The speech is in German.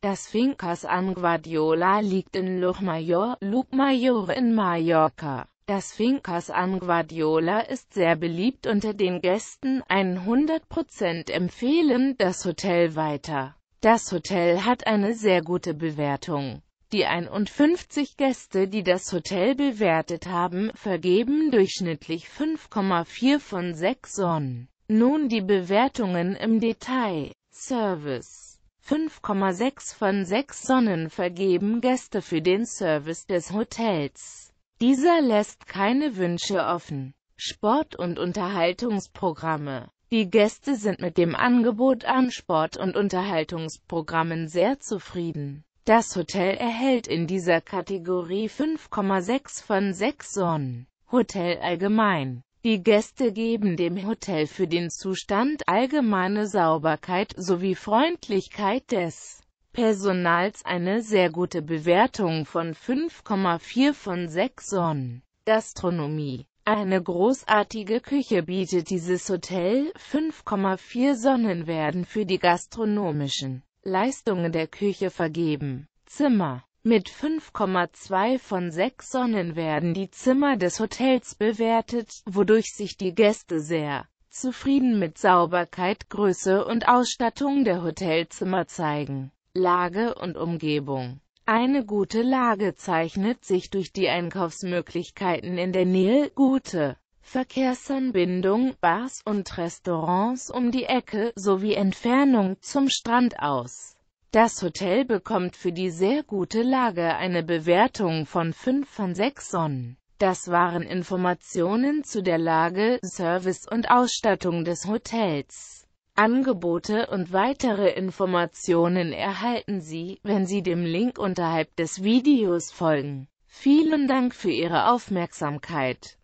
Das Fincas an Guardiola liegt in Lluchmayor, Llucmayor in Mallorca. Das Fincas an Guardiola ist sehr beliebt unter den Gästen, 100% empfehlen das Hotel weiter. Das Hotel hat eine sehr gute Bewertung. Die 51 Gäste, die das Hotel bewertet haben, vergeben durchschnittlich 5,4 von 6 Sonnen. Nun die Bewertungen im Detail. Service 5,6 von 6 Sonnen vergeben Gäste für den Service des Hotels. Dieser lässt keine Wünsche offen. Sport- und Unterhaltungsprogramme Die Gäste sind mit dem Angebot an Sport- und Unterhaltungsprogrammen sehr zufrieden. Das Hotel erhält in dieser Kategorie 5,6 von 6 Sonnen. Hotel allgemein die Gäste geben dem Hotel für den Zustand allgemeine Sauberkeit sowie Freundlichkeit des Personals eine sehr gute Bewertung von 5,4 von 6 Sonnen. Gastronomie eine großartige Küche bietet dieses Hotel, 5,4 Sonnen werden für die gastronomischen Leistungen der Küche vergeben. Zimmer mit 5,2 von 6 Sonnen werden die Zimmer des Hotels bewertet, wodurch sich die Gäste sehr zufrieden mit Sauberkeit, Größe und Ausstattung der Hotelzimmer zeigen. Lage und Umgebung Eine gute Lage zeichnet sich durch die Einkaufsmöglichkeiten in der Nähe, gute Verkehrsanbindung, Bars und Restaurants um die Ecke sowie Entfernung zum Strand aus. Das Hotel bekommt für die sehr gute Lage eine Bewertung von 5 von 6 Sonnen. Das waren Informationen zu der Lage, Service und Ausstattung des Hotels. Angebote und weitere Informationen erhalten Sie, wenn Sie dem Link unterhalb des Videos folgen. Vielen Dank für Ihre Aufmerksamkeit.